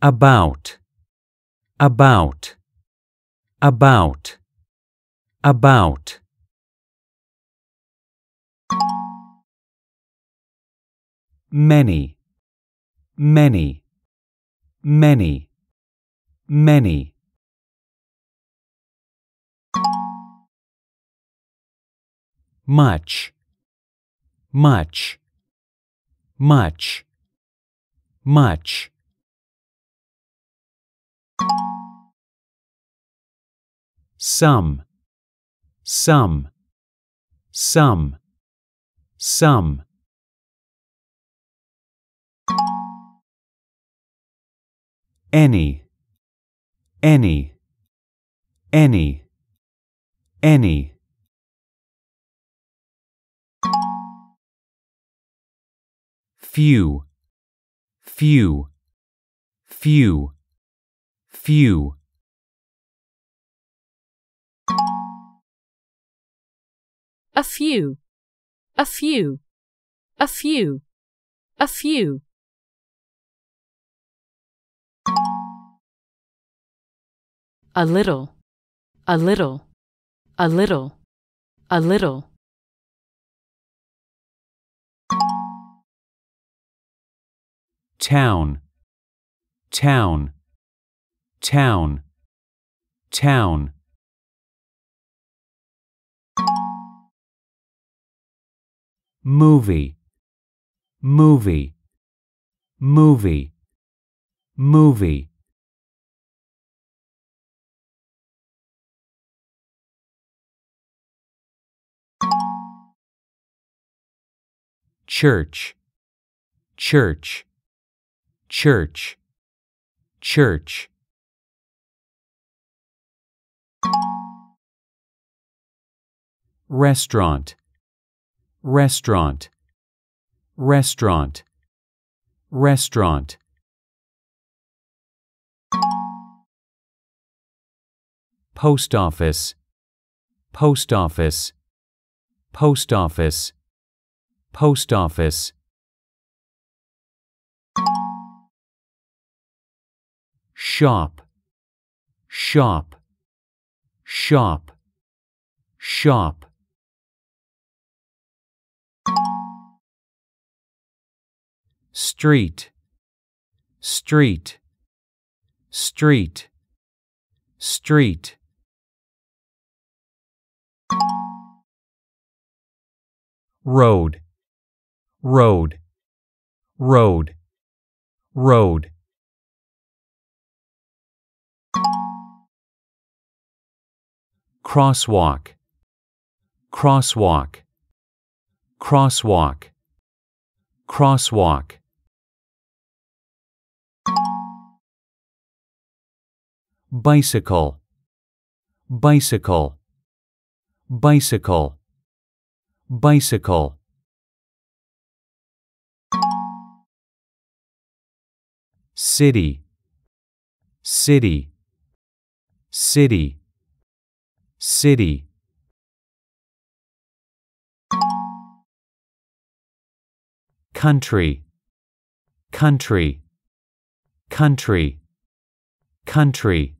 about about about about many many many many much much much much some, some, some, some. Any, any, any, any. Few, few, few, few. a few, a few, a few, a few. A little, a little, a little, a little. Town, town, town, town. movie movie movie movie church church church church restaurant restaurant, restaurant, restaurant. Post office, post office, post office, post office. Shop, shop, shop, shop. street, street, street, street. Road, road, road, road. Crosswalk, crosswalk, crosswalk, crosswalk. bicycle bicycle bicycle bicycle city city city city country country country country